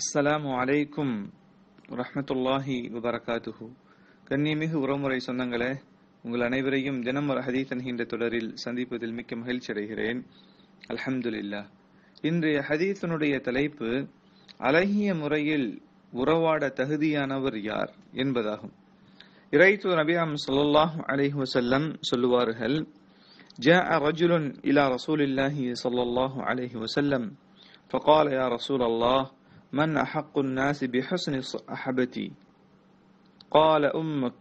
அஸ்லாமு அலைக்கும் ரஹமத்துல்லாஹி வபரகாத்துஹு கண்ணியமிகு உறவுமுறை சொந்தங்களே உங்கள் அனைவரையும் தினம் ஒரு ஹதீஸ் என்கின்ற தொடரில் சந்திப்பதில் மிக்க மகிழ்ச்சி அடைகிறேன் அல்ஹம்துலில்லா இன்றைய ஹதீஸனுடைய தலைப்பு அழகிய முறையில் உறவாட தகுதியானவர் யார் என்பதாகும் இறைத்து நபியாம் சொல்லாஹ் அலைஹி வசல்லம் சொல்லுவார்கள் ஜே رجل إلى ரசூல் இல்லாஹி صلى الله عليه وسلم فقال يا رسول الله من أحق الناس بحسن صحبتي قال أمك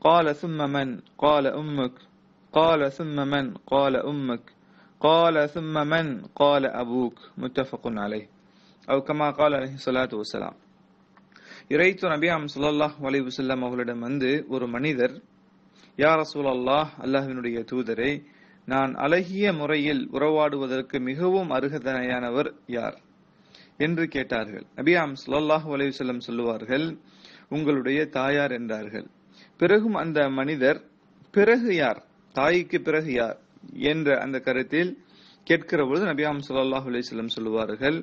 قال ثم من قال أمك قال ثم من قال أمك قال ثم من قال أبوك متفق عليه أو كما قال عليه الصلاة والسلام இறைத்து நபியாம் சுல்லாஹ் يا رسول அவர்களிடம் வந்து ஒரு மனிதர் யார் சூழல்லாஹ் அல்லாஹினுடைய தூதரை நான் அழகிய முறையில் உறவாடுவதற்கு மிகவும் அருகதனையானவர் யார் என்று கேட்டார்கள் நபியாம் சுல்லாஹு செல்லம் சொல்லுவார்கள் உங்களுடைய தாயார் என்றார்கள் பிறகும் அந்த மனிதர் பிறகு யார் தாய்க்கு பிறகு யார் என்ற அந்த கருத்தில் கேட்கிற பொழுது நபியாம் சுல்லாஹு செல்லம் சொல்லுவார்கள்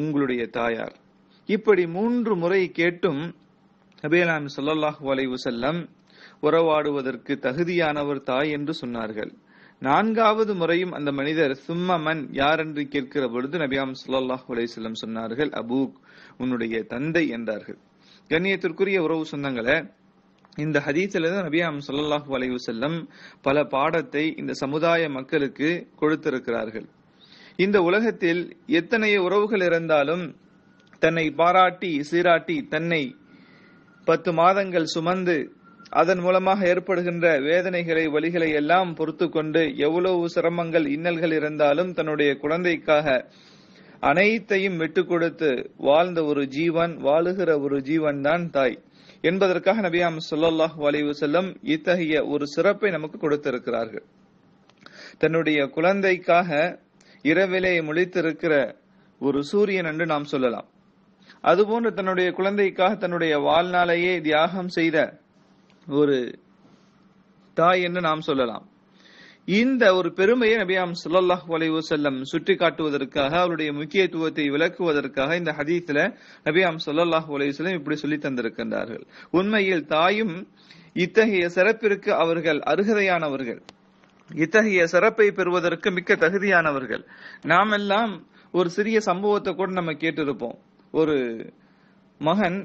உங்களுடைய தாயார் இப்படி மூன்று முறை கேட்டும் நபியலாம் சொல்லல்லாஹு செல்லம் உறவாடுவதற்கு தகுதியானவர் தாய் என்று சொன்னார்கள் நான்காவது முறையும் அந்த மனிதர் சும்மமன் யார் என்று கேட்கிற பொழுது நபியாம் சுல்லாஹ் அலையம் சொன்னார்கள் அபூக் உன்னுடைய தந்தை என்றார்கள் கண்ணியத்திற்குரிய உறவு சொந்தங்களை இந்த ஹதீத்திலிருந்து நபியாம் சொல்லல்லாஹு அலைவு செல்லம் பல பாடத்தை இந்த சமுதாய மக்களுக்கு கொடுத்திருக்கிறார்கள் இந்த உலகத்தில் எத்தனைய உறவுகள் இருந்தாலும் தன்னை பாராட்டி சீராட்டி தன்னை பத்து மாதங்கள் சுமந்து அதன் மூலமாக ஏற்படுகின்ற வேதனைகளை வழிகளை எல்லாம் பொறுத்து கொண்டு எவ்வளவு சிரமங்கள் இன்னல்கள் இருந்தாலும் தன்னுடைய குழந்தைக்காக அனைத்தையும் விட்டு கொடுத்து வாழ்ந்த ஒரு ஜீவன் வாழுகிற ஒரு ஜீவன் தான் தாய் என்பதற்காக நபியாம் சொல்லாஹ் வலைவு செல்லும் இத்தகைய ஒரு சிறப்பை நமக்கு கொடுத்திருக்கிறார்கள் தன்னுடைய குழந்தைக்காக இரவிலே முழித்திருக்கிற ஒரு சூரியன் என்று நாம் சொல்லலாம் அதுபோன்று தன்னுடைய குழந்தைக்காக தன்னுடைய வாழ்நாளையே தியாகம் செய்த ஒரு தாய் என்று நாம் சொல்லலாம் இந்த ஒரு பெருமையை நபியாம் சுல்லாஹ் வலைவு செல்லம் சுட்டி காட்டுவதற்காக அவருடைய முக்கியத்துவத்தை விளக்குவதற்காக இந்த நபி நபியாம் சுல்லாஹ் வலைவு செல்லம் இப்படி சொல்லி தந்திருக்கின்றார்கள் உண்மையில் தாயும் இத்தகைய சிறப்பிற்கு அவர்கள் அருகதையானவர்கள் இத்தகைய சிறப்பை பெறுவதற்கு மிக்க தகுதியானவர்கள் நாம் எல்லாம் ஒரு சிறிய சம்பவத்தை கூட நம்ம கேட்டிருப்போம் ஒரு மகன்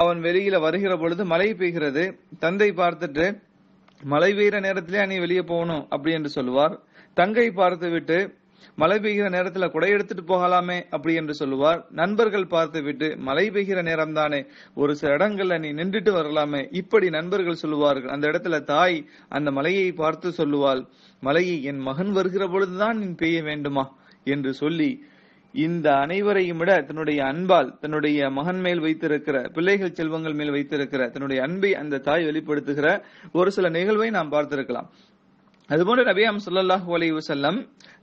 அவன் வெளியில வருகிற பொழுது மழை பெய்கிறது தந்தை பார்த்துட்டு மழை பெய்கிற நேரத்திலே நீ வெளியே போகணும் அப்படி என்று சொல்லுவார் தங்கை பார்த்து விட்டு மழை பெய்கிற நேரத்துல குடை எடுத்துட்டு போகலாமே அப்படி என்று சொல்லுவார் நண்பர்கள் பார்த்து விட்டு மழை பெய்கிற நேரம் தானே ஒரு சில இடங்கள்ல நீ நின்றுட்டு வரலாமே இப்படி நண்பர்கள் சொல்லுவார்கள் அந்த இடத்துல தாய் அந்த மலையை பார்த்து சொல்லுவாள் மலையை என் மகன் வருகிற பொழுதுதான் நீ பெய்ய வேண்டுமா என்று சொல்லி இந்த அனைவரையும் விட தன்னுடைய அன்பால் தன்னுடைய மகன் மேல் வைத்திருக்கிற பிள்ளைகள் செல்வங்கள் மேல் வைத்திருக்கிற தன்னுடைய அன்பை அந்த தாய் வெளிப்படுத்துகிற ஒரு சில நிகழ்வை நாம் பார்த்திருக்கலாம் அதுபோன்று நபியாம் சல்லாஹூ அலி வசல்லம்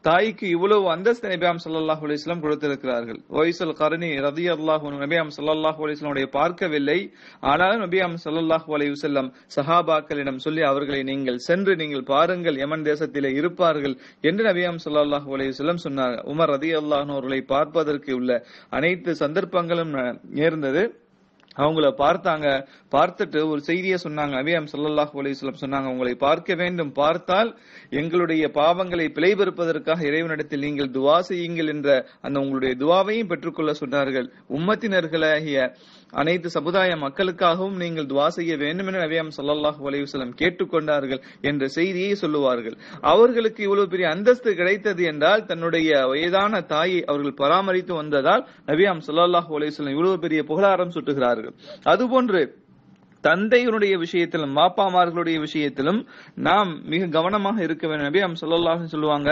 தாய்க்கு இவ்வளவு அந்தஸ்து நபியாம் சல்லாஹூ அலிஸ்லாம் கொடுத்திருக்கிறார்கள் ஒய்சல் கருணி ரதி அல்லாஹூ நபியாம் சல்லாஹூ அலிஸ்லாமுடைய பார்க்கவில்லை ஆனாலும் நபியாம் சல்லாஹூ அலி வசல்லம் சஹாபாக்களிடம் சொல்லி அவர்களை நீங்கள் சென்று நீங்கள் பாருங்கள் யமன் தேசத்திலே இருப்பார்கள் என்று நபியாம் சல்லாஹூ அலி வசல்லம் சொன்னார் உமர் ரதி அல்லாஹூ அவர்களை பார்ப்பதற்கு உள்ள அனைத்து சந்தர்ப்பங்களும் நேர்ந்தது அவங்கள பார்த்தாங்க பார்த்துட்டு ஒரு செய்தியை சொன்னாங்க அம் சல்லாஹ் அலிஸ்லாம் சொன்னாங்க உங்களை பார்க்க வேண்டும் பார்த்தால் எங்களுடைய பாவங்களை பிழைபெறுப்பதற்காக இறைவனிடத்தில் நீங்கள் துவா செய்யுங்கள் என்ற அந்த உங்களுடைய துவாவையும் பெற்றுக்கொள்ள சொன்னார்கள் உம்மத்தினர்களாகிய அனைத்து சமுதாய மக்களுக்காகவும் நீங்கள் துவா செய்ய வேண்டும் என நபியாம் சல்லாஹ் அலையுசலம் கேட்டுக்கொண்டார்கள் என்ற செய்தியை சொல்லுவார்கள் அவர்களுக்கு இவ்வளவு பெரிய அந்தஸ்து கிடைத்தது என்றால் தன்னுடைய வயதான தாயை அவர்கள் பராமரித்து வந்ததால் நபியாம் சல்லாஹ் அலையுசலம் இவ்வளவு பெரிய புகழாரம் சுட்டுகிறார்கள் கொள்கிறார்கள் அதுபோன்று தந்தையினுடைய விஷயத்திலும் மாப்பாமார்களுடைய விஷயத்திலும் நாம் மிக கவனமாக இருக்க வேண்டும் நபி சொல்லுவாங்க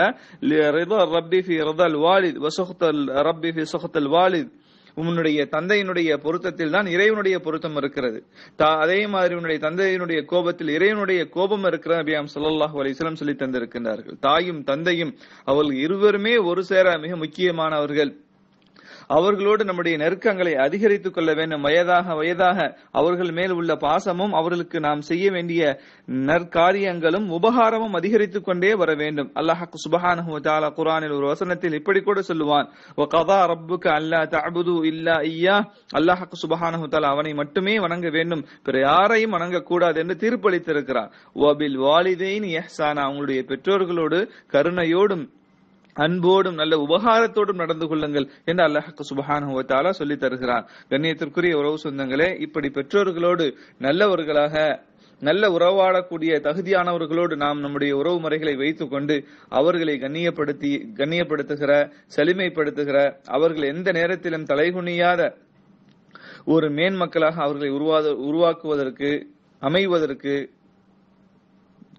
உன்னுடைய தந்தையினுடைய பொருத்தத்தில் தான் இறைவனுடைய பொருத்தம் இருக்கிறது அதே மாதிரி உன்னுடைய தந்தையினுடைய கோபத்தில் இறைவனுடைய கோபம் இருக்கிற அபியாம் சொல்லாஹு அலிஸ்லாம் சொல்லி தந்திருக்கின்றார்கள் தாயும் தந்தையும் அவர்கள் இருவருமே ஒரு சேர மிக முக்கியமானவர்கள் அவர்களோடு நம்முடைய நெருக்கங்களை அதிகரித்துக் கொள்ள வேண்டும் வயதாக வயதாக அவர்கள் மேல் உள்ள பாசமும் அவர்களுக்கு நாம் செய்ய வேண்டிய நற்காரியங்களும் உபகாரமும் அதிகரித்துக் கொண்டே வர வேண்டும் அல்லாஹ் சுபஹானஹு தாலா குரானில் ஒரு வசனத்தில் இப்படி கூட சொல்லுவான் வகதா ரப்புக்கு அல்லா தஅபுது இல்லா ஐயா அல்லாஹ் சுபஹானஹு தாலா அவனை மட்டுமே வணங்க வேண்டும் பிற யாரையும் வணங்கக்கூடாது என்று தீர்ப்பளித்திருக்கிறார் ஓபில் வாலிதைன் எஹ்சானா அவங்களுடைய பெற்றோர்களோடு கருணையோடும் அன்போடும் நல்ல உபகாரத்தோடும் நடந்து கொள்ளுங்கள் என்று அல்லாஹுக்கு சுபஹானுவத்தாலா சொல்லி தருகிறான் கண்ணியத்திற்குரிய உறவு சொந்தங்களே இப்படி பெற்றோர்களோடு நல்லவர்களாக நல்ல உறவாடக்கூடிய தகுதியானவர்களோடு நாம் நம்முடைய உறவு முறைகளை வைத்துக்கொண்டு அவர்களை கண்ணியப்படுத்தி கண்ணியப்படுத்துகிற செழுமைப்படுத்துகிற அவர்கள் எந்த நேரத்திலும் தலைகுனியாத ஒரு மேன் மக்களாக அவர்களை உருவாத உருவாக்குவதற்கு அமைவதற்கு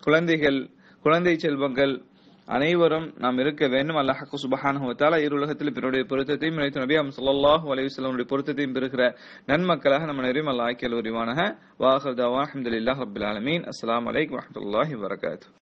குழந்தைகள் குழந்தை செல்வங்கள் அனைவரும் நாம் இருக்க வேண்டும் அல்லாஹு சுபஹானுவத்தால இரு உலகத்தில் பிறருடைய பொருத்தத்தையும் இணைத்து நபி அம் சல்லாஹூ அலையுஸ்லமுடைய பொருத்தத்தையும் பெறுகிற நன்மக்களாக நம்ம நிறைய அல்லாஹ் கேள்வரிவானக வாஹர் தவான் அஹமதுல்லாஹ் அபுல் அலமீன் அஸ்லாம் வலைக்கம் வரமத்துல்லாஹி வரகாத்து